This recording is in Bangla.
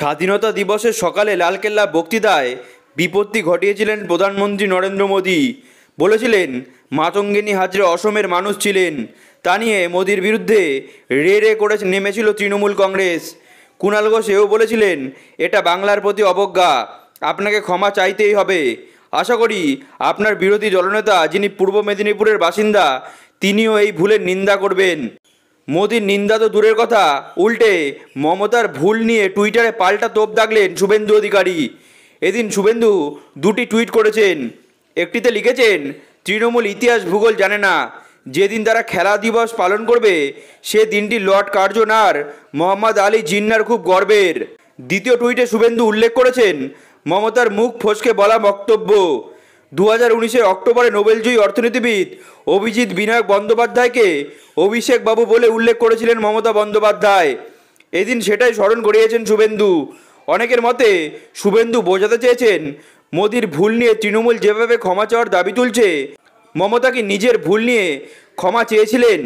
স্বাধীনতা দিবসের সকালে লালকেল্লা বক্তৃতায় বিপত্তি ঘটিয়েছিলেন প্রধানমন্ত্রী নরেন্দ্র মোদী বলেছিলেন মাতঙ্গিনী হাজরে অসমের মানুষ ছিলেন তা নিয়ে মোদীর বিরুদ্ধে রে রে করে নেমেছিল তৃণমূল কংগ্রেস কুণাল ঘোষ এও বলেছিলেন এটা বাংলার প্রতি অবজ্ঞা আপনাকে ক্ষমা চাইতেই হবে আশা করি আপনার বিরোধী দলনেতা যিনি পূর্ব মেদিনীপুরের বাসিন্দা তিনিও এই ভুলের নিন্দা করবেন মোদির নিন্দা তো দূরের কথা উল্টে মমতার ভুল নিয়ে টুইটারে পাল্টা তোপ দাগলেন শুভেন্দু অধিকারী এদিন শুভেন্দু দুটি টুইট করেছেন একটিতে লিখেছেন তৃণমূল ইতিহাস ভূগোল জানে না যেদিন তারা খেলা দিবস পালন করবে সে দিনটি লর্ড কার্জন আর মোহাম্মদ আলী জিন্নার খুব গর্বের দ্বিতীয় টুইটে শুভেন্দু উল্লেখ করেছেন মমতার মুখ ফসকে বলা বক্তব্য দু হাজার উনিশের অক্টোবরে নোবেলজয়ী অর্থনীতিবিদ অভিজিৎ বিনায়ক বন্দ্যোপাধ্যায়কে অভিষেক বাবু বলে উল্লেখ করেছিলেন মমতা বন্দ্যোপাধ্যায় এদিন সেটাই স্মরণ করিয়েছেন শুভেন্দু অনেকের মতে শুভেন্দু বোঝাতে চেয়েছেন মোদির ভুল নিয়ে তৃণমূল যেভাবে ক্ষমা চাওয়ার দাবি তুলছে মমতা কি নিজের ভুল নিয়ে ক্ষমা চেয়েছিলেন